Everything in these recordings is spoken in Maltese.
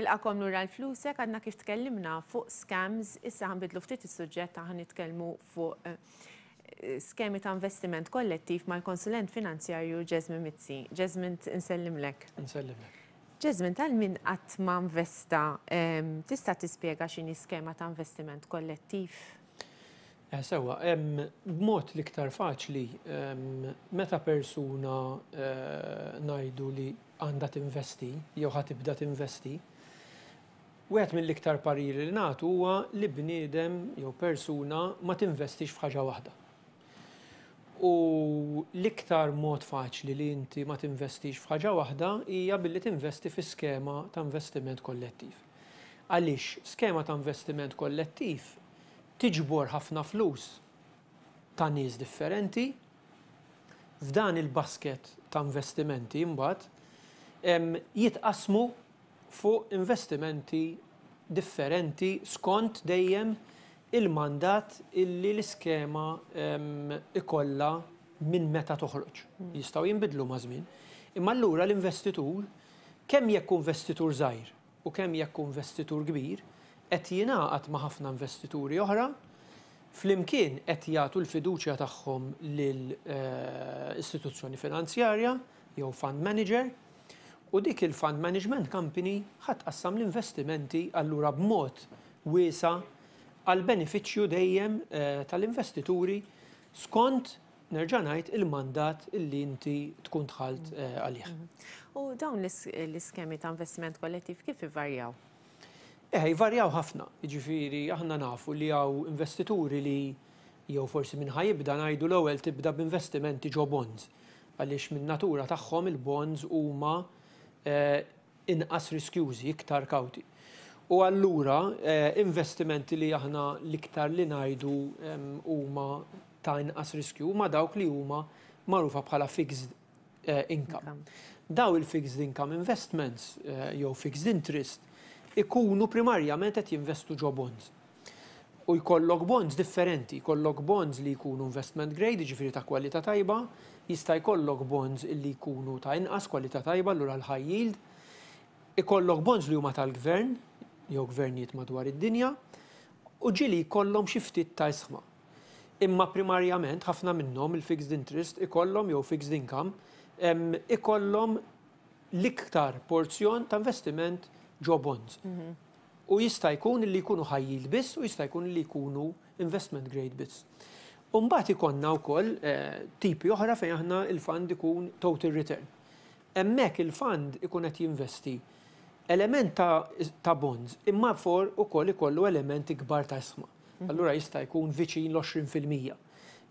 Nilqakom lura l-flusek għadna kif tkellimna fuq scams, issa bidlu ftit is-suġġett għan nitkellmu fuq eh, eh, skemi ta' investiment kollettiv mal-konsulent finanzjarju Jasmine Mizzi. Jasmine, insellimlek. Insellimlek. Jasmine, tal-min qatt ma' investa, ehm, tista' tispjega x'inhi skema ta' investiment kollettiv? Eh, sewa, ehm, b'mod l-iktar faċli, ehm, meta persuna najdu li għanda tinvesti, jew ħatibda tinvesti, investi Wieħed mill-iktar pariri li nagħtu huwa li bniedem jew persuna ma tinvestix f'ħaġa waħda. U l-iktar mod faċli li inti ma tinvestix f'ħaġa waħda hija billi tinvesti fi skema ta' investiment kollettiv. Għaliex skema ta' investiment kollettiv tiġbor ħafna flus ta' nies differenti f'dan il-basket ta' investimenti imbagħad, jitqasmu fuq investimenti differenti skont dejjem il-mandat illi l-iskema ehm, ikolla minn meta toħroġ. Hmm. Jistaw jinbidlu ma' żmien. Imma allura l-investitur kemm jekk investitur żgħir u kemm jekk investitur kbir qed jingħaqad ma' ħafna investituri oħra flimkien qed jagħtu l-fiduċja tagħhom lill eh, istituzzjoni finanzjarja jew fund manager U dik il-Fund Management Company ħat qassam l-investimenti għallura b'mod wiesa għal beneficju dejjem eh, tal-investituri skont nerġanajt il-mandat illi inti tkun tħalt eh, għalih. Mhm. U dawn l-iskemi ta' investiment kollettiv kif ivarjaw? Eh, jvarjaw ħafna. Ġifiri, aħna nafu li għaw investituri li jew forsi minnħa jibda najdu l-ewwel tibda b'investimenti ġo bonds. Għaliex minn natura tagħhom il-bonds huma Eh, inqas riskjużi, iktar kawti. U allura eh, investimenti li aħna liktar li najdu huma ta' inqas riskju ma dawk li huma magħrufa bħala fixed eh, income. Daw il-fixed income investments jew fixed interest ikunu primarjament qed jinvestu ġo bonds. U jkollok bonds differenti, jkollok bonds li jkunu investment grade, ġifiri ta' kwalità tajba, jista' jkollok bonds illi jkunu ta' inqas kwalità tajba l l-high yield, ikollok bonds li huma tal-gvern, jew gvernijiet madwar id-dinja, u ġili jkollhom xi ftit ta' isħma. Imma primarjament ħafna minnhom il-fixed interest ikollhom jew fixed income ikollhom l-iktar porzjon ta' investiment ġo bonds. Mhm. U jista' jkun li jkunu ħajjil biss u jista' jkun li jkunu investment grade biss. Umbat ikonna wkoll eh, tipi oħra fejn aħna il-fund ikun total return. Hemmhekk il-fund ikun qed jinvesti element ta' bonds, imma for ukoll ikollu element ikbar ta' isma. Mhm. Allura jista' jkun viċin l-20%,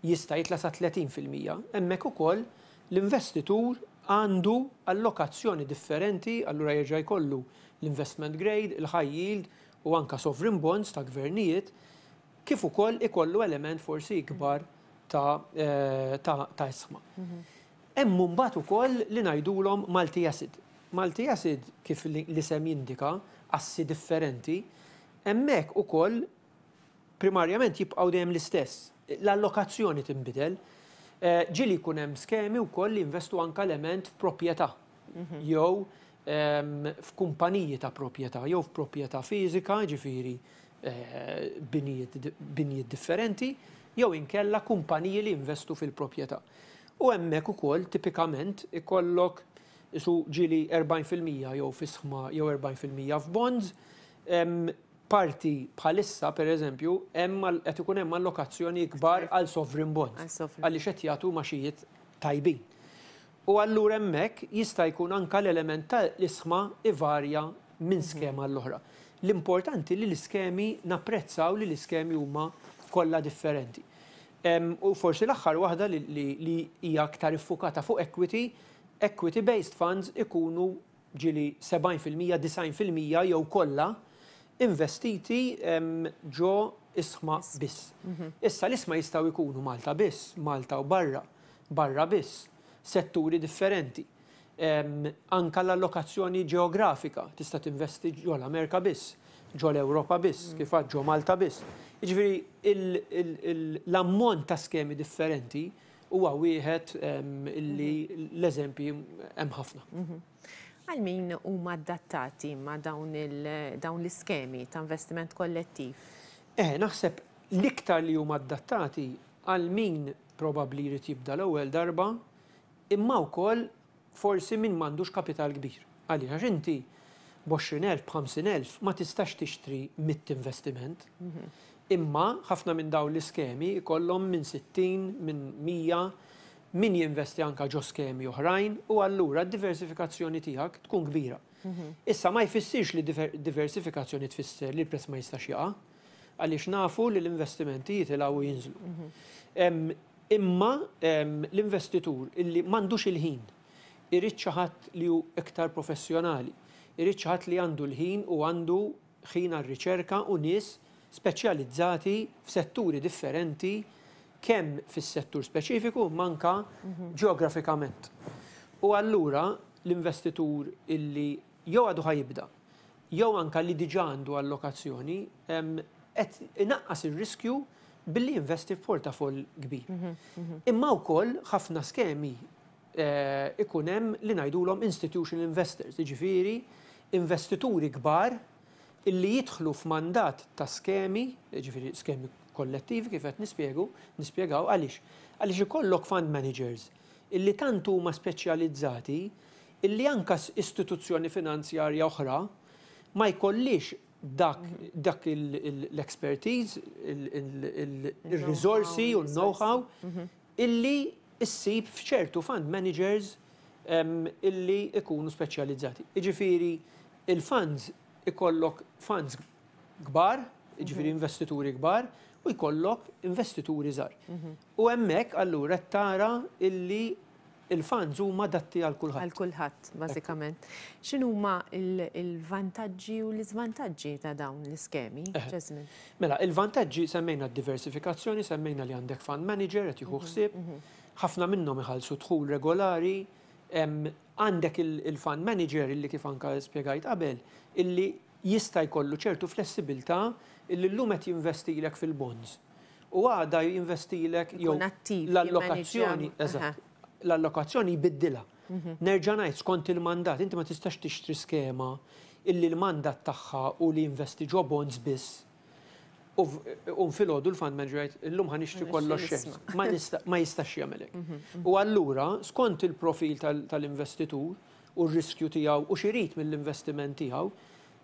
jista' jitla sa' 30%, u ukoll l-investitur għandu allokazzjoni differenti, allura jerġa' jkollu l-investment grade, il-high yield u anka sovereign bonds ta' gvernijiet kif ukoll ikollu element forsi kbar eh, ta' isma. Hemm mbagħad ukoll li ngħidulhom malti acid. Malti acid kif li sem jindika assi differenti, hemmhekk ukoll primarjament jibqgħu dejjem l-istess. L-allokazzjoni tinbidel. Eh, ġili jkun hemm skemi wkoll li investu anke element f'proprjetà mhm. jew ehm, f'kumpaniji ta' proprjetà jew f'proprjetà fiżika, ġifieri Eh, binijiet differenti, jew inkella kumpaniji li investu fil-propieta. U emmek u kol, tipikament ikollok su ġili 40% jew fisħma jew 40% f'bonds, parti bħalissa, per eżempju, qed ikun hemm allokazzjoni kbar għal sovereign bonds għaliex qed jagħtu maxijiet tajbin. U allura hemmhekk jista' jkun anka l-element tal-isma ivarja minn skema l-oħra. Mm -hmm. L-importanti li l-iskemi napprezzaw li l-iskemi huma kollha differenti. U forsi l-axħar waħda li hija aktar iffukata fuq equity, equity-based funds ikunu ġili 70%, 90% jew kollha investiti ġo isma biss. Mhm. Issa l-isma jistaw ikunu Malta biss, Malta u barra, barra biss, setturi differenti anka l-allokazzjoni ġeografika tista' tinvesti ġo l-Amerika biss, ġo l-Ewropa biss, mm. kif ġo Malta biss. Jiġifieri l-ammont ta' skemi differenti huwa wieħed li mm-hmm. l-eżempji hemm ħafna. Mm-hmm. Għal min huma adattati ma' dawn l-iskemi ta' investiment kollettiv? Eh, naħseb l-iktar li huma adattati għal min probabli jrid jibda l-ewwel darba, imma wkoll forsi min mandux kapital kbir. Għalli għax inti b-20.000, 50000 ma tistax tixtri mit-investiment. Mhm. Imma ħafna minn daw l-iskemi kollhom minn 60, minn 100, min jinvesti anka ġo skemi oħrajn u allura d-diversifikazzjoni tiegħek tkun kbira. Mhm. Issa ma jfissirx li diversifikazzjoni tfisser li l press ma jistax jaqa' għaliex nafu li l-investimenti jitilaw jinżlu. Mhm. Imma l-investitur illi mandux il-ħin irrit xi ħadd li hu iktar professjonali, Irrit xi ħadd li għandu l-ħin u għandu ħin għar-riċerka u nies speċjalizzati f'setturi differenti kemm fis-settur speċifiku manka mhm. ġeografikament. U allura l-investitur illi jew għadu ħajibda, jew anka li diġa għandu allokazzjoni, qed inaqqas ir-riskju billi investi f'portafoll kbir. Mhm, mhm. Imma wkoll ħafna skemi Eh, ikun hemm li ngħidulhom institutional investors, jiġifieri investituri kbar illi jidħlu f'mandat ta' skemi, jiġifieri skemi kollettivi kif qed nispjegu, nispjegaw għaliex. Għaliex ikollok fund managers illi tant huma speċjalizzati illi anka istituzzjoni finanzjarja oħra ma jkollix dak, mhm. dak l-expertise, il-risorsi u l-know-how mhm. illi issib fċertu fund managers um, illi ikunu speċjalizzati. Iġifiri, il-funds ikollok funds gbar, iġifiri mhm. investituri gbar, u jkollok investituri zar. Mhm. U emmek, allura, tara illi il-funds huma datti għal kulħadd. Għal kulħadd, bażikament. X'inhu ma il-vantaġġi u l-iżvantaġġi ta' dawn l-iskemi, Mela, il-vantaġġi semmejna d-diversifikazzjoni, semmejna li għandek fund manager qed jieħu mhm, ħsieb ħafna minnhom iħallsu dħul regolari, għandek il-fund manager illi kif anka spiegajt qabel, illi jista' jkollu ċertu flessibilità illi l-lum qed jinvestilek fil-bonds. U għada jinvestilek jew l-allokazzjoni, l-allokazzjoni jbiddilha. Mhm. Nerġa' ngħid skont il-mandat, inti ma tistax tixtri skema illi l-mandat tagħha u li jinvesti ġo bonds biss U fil-ħodu l-fund manager għajt, l-lum ħanixti kollox xejn. Ma jistax jamelek. Mhm, mhm. U allura, skont il-profil tal-investitur u r-riskju tijaw u xirrit mill-investiment tijaw,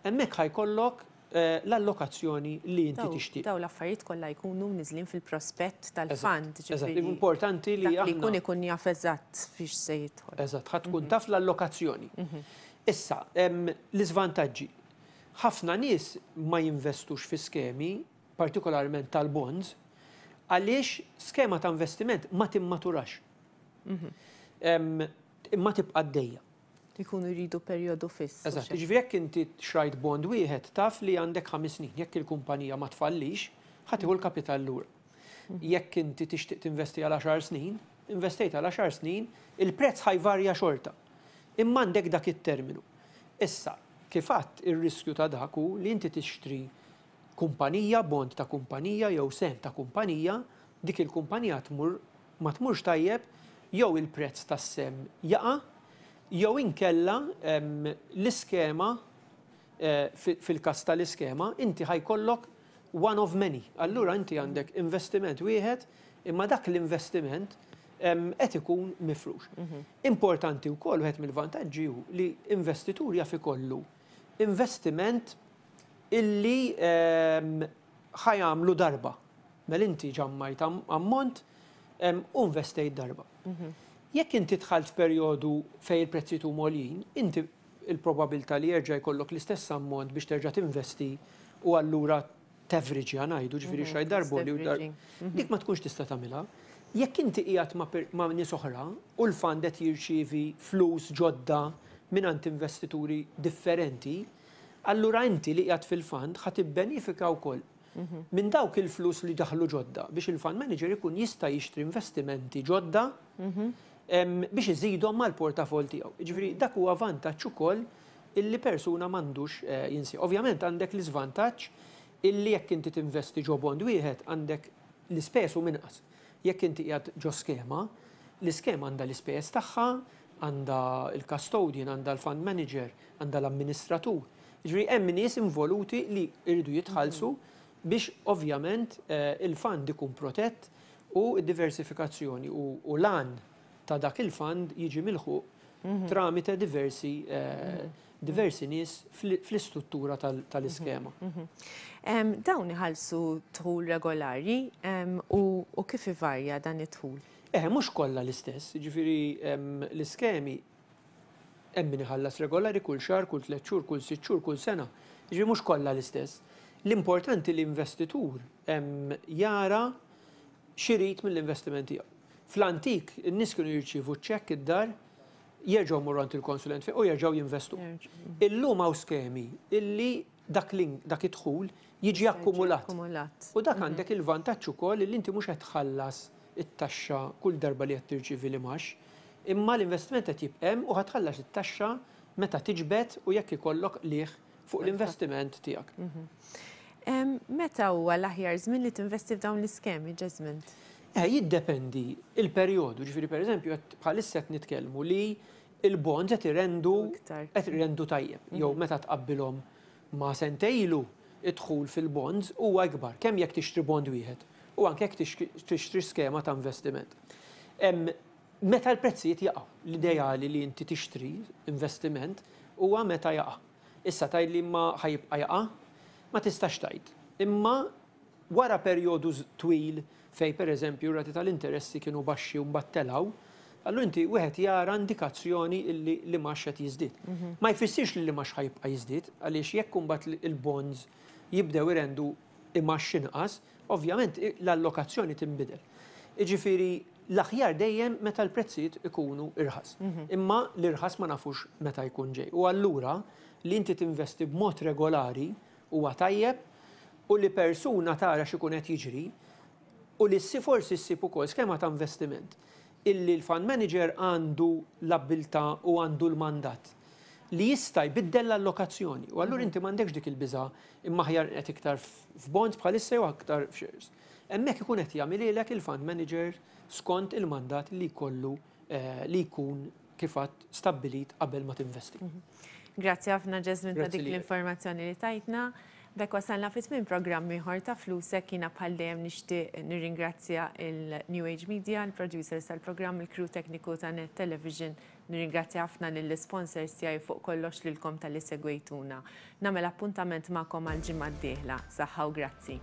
emmek ħajkollok eh, l-allokazzjoni li inti tixtieq. Daw l-affarijiet kollha jkunu nizlin fil-prospett tal-fund. Importanti li jkun ikun jaf eżatt fiex se jidħol. Eżatt, ħadd tkun mhm. taf l-allokazzjoni. Issa, l-iżvantaġġi. Ħafna nies ma jinvestux fi skemi partikolarment tal-bonds, għaliex skema ta' investiment ma timmaturax. Mhm. Ma tibqa' d-dejja. Ikunu jridu periodu fiss. Eżatt, ġifieri jekk inti xrajt bond wieħed taf li għandek ħames snin, jekk il-kumpanija ma tfallix, iħu l-kapital lura. Mhm. Jekk inti tixtieq tinvesti għal 10 snin, investejt għal 10 snin, il-prezz ħajvarja xorta. Imma għandek dak it-terminu. Issa, kifat ir-riskju ta' daku li inti tixtri kumpanija, bond ta' kumpanija, jew sem ta' kumpanija, dik il-kumpanija tmur ma tmurx tajjeb, jew il-prezz tas sem jaqa, jew inkella l-iskema eh, fil-kas tal-iskema, inti ħajkollok one of many. Allura inti għandek investiment wieħed, imma dak l-investiment qed ikun mifrux. Mhm. Importanti wkoll wieħed mill-vantaġġi li investitur jaf ikollu investiment illi ehm, ħajamlu darba. Mel inti ġammajt ammont u ehm, investejt darba. Mhm. Jekk inti tħalt periodu fej il-prezzi tu molin, inti il-probabilta li jerġa' jkollok l-istess ammont biex terġa' tinvesti u allura tevriġi għanajdu ġifiri mhm, xaj li u dar. Mhm. Dik ma tkunx tista' tagħmilha. Jekk inti qiegħed ma' nies oħra u l fandet jirċivi jirċievi flus ġodda minn investituri differenti, allura inti li qiegħed fil-fund benifika u wkoll minn dawk il-flus li daħlu ġodda biex il-fund manager ikun jista' jixtri investimenti ġodda biex iżidhom mal-portafol tiegħu. Ġifieri dak huwa vantaġġ ukoll illi persuna m'għandux eh, jinsi. Ovvjament għandek l-iżvantaġġ illi jekk inti tinvesti ġo bond wieħed għandek l-ispesu minqas. Jekk inti qiegħed ġo skema, l-iskema għandha l-ispejs tagħha, għandha il-custodian, għandha l-fund manager, għandha l-amministratur Ġri, hemm nies involuti li irridu jitħallsu biex ovvjament eh, il-fund ikun protett u diversifikazzjoni u lan ta' dak il-fund jiġi milħu mhm. tramite diversi eh, mhm. diversi nis fl-istruttura tal-iskema. Mhm, dawn iħalsu tħul regolari u kif ivarja dan it-tħul? Eh, mux kolla l-istess, ġifiri l-iskemi hemm min iħallas regolari kull xar, kull tliet kull sitt xhur, kull sena. Ġi mhux kollha l-istess. L-importanti l-investitur jara xirit mill investimenti tiegħu. Fl-antik, n-nis kienu jirċivu ċekk id-dar, jerġgħu murrant il-konsulent u jerġgħu jinvestu. Illum hawn skemi illi dak dak idħul jiġi akkumulat. U dak għandek mhm. il-vantaġġ ukoll li inti mhux qed tħallas it-taxxa kull darba li qed tirċivi li max imma l-investiment qed jibqem u ħatħallax it-taxxa meta tiġbed u jekk ikollok liħ fuq l-investiment tiegħek. Mhm. Meta huwa l-aħjar żmien li tinvesti f'dawn l-iskemi, Jasmine? Eh, jiddependi il-perjodu, ġifieri pereżempju qed bħalissa qed nitkellmu li il-bonds qed irrendu qed irrendu tajjeb, mhm. jew meta tqabbilhom ma' sentejlu idħul fil-bonds huwa akbar kemm jekk tixtri bond wieħed u anke jekk tixtri skema ta' investiment. Meta l-prezzijiet jaqa' l-ideali li inti tixtri investiment huwa meta jaqa'. Issa tajt li ma ħajibqa' jaqa' ma tistax tajt. Imma wara perjodu twil fej per eżempju rati tal-interessi kienu baxxi u battelaw, Allu inti wieħed jara indikazzjoni li li max qed jiżdied. Mhm. Ma jfissirx li li ma ħajbqa' jizdit, għaliex jekk bat il-bonds jibdew irendu imma x'inqas, ovvjament l-allokazzjoni tinbidel. Iġifieri l-aħjar dejjem meta l prezzit ikunu irħas. Mhm. Imma l-irħas ma nafux meta jkun ġej. U allura li inti tinvesti b'mod regolari huwa tajjeb u li persuna tara x'ikun qed jiġri u li si forsi ssib ukoll skema ta' investiment illi l fan manager għandu l-abilta u għandu l-mandat li jista' jbiddel l-allokazzjoni. U allura mhm. inti m'għandekx dik il-biża imma ħjar qed iktar f'bonds bħalissa u aktar f'shares. Emmek ikun qed jagħmililek il-fund manager skont il-mandat li kollu eh, li jkun kifat stabbilit qabel ma tinvesti. Mhm. Grazzi ħafna Ġezmin ta' dik l-informazzjoni li tajtna. Dak wasalna fit minn programm ieħor ta' flusek jiena bħal dejjem nixtieq nirringrazzja il-New Age Media, il-producers tal-programm, il-crew tekniku ta' Net Television Nirringrazzja ħafna lill-sponsors tiegħi fuq kollox lilkom tal-li segwejtuna. Nagħmel appuntament magħkom għal ġimgħa d-dieħla. Saħħa u grazzi.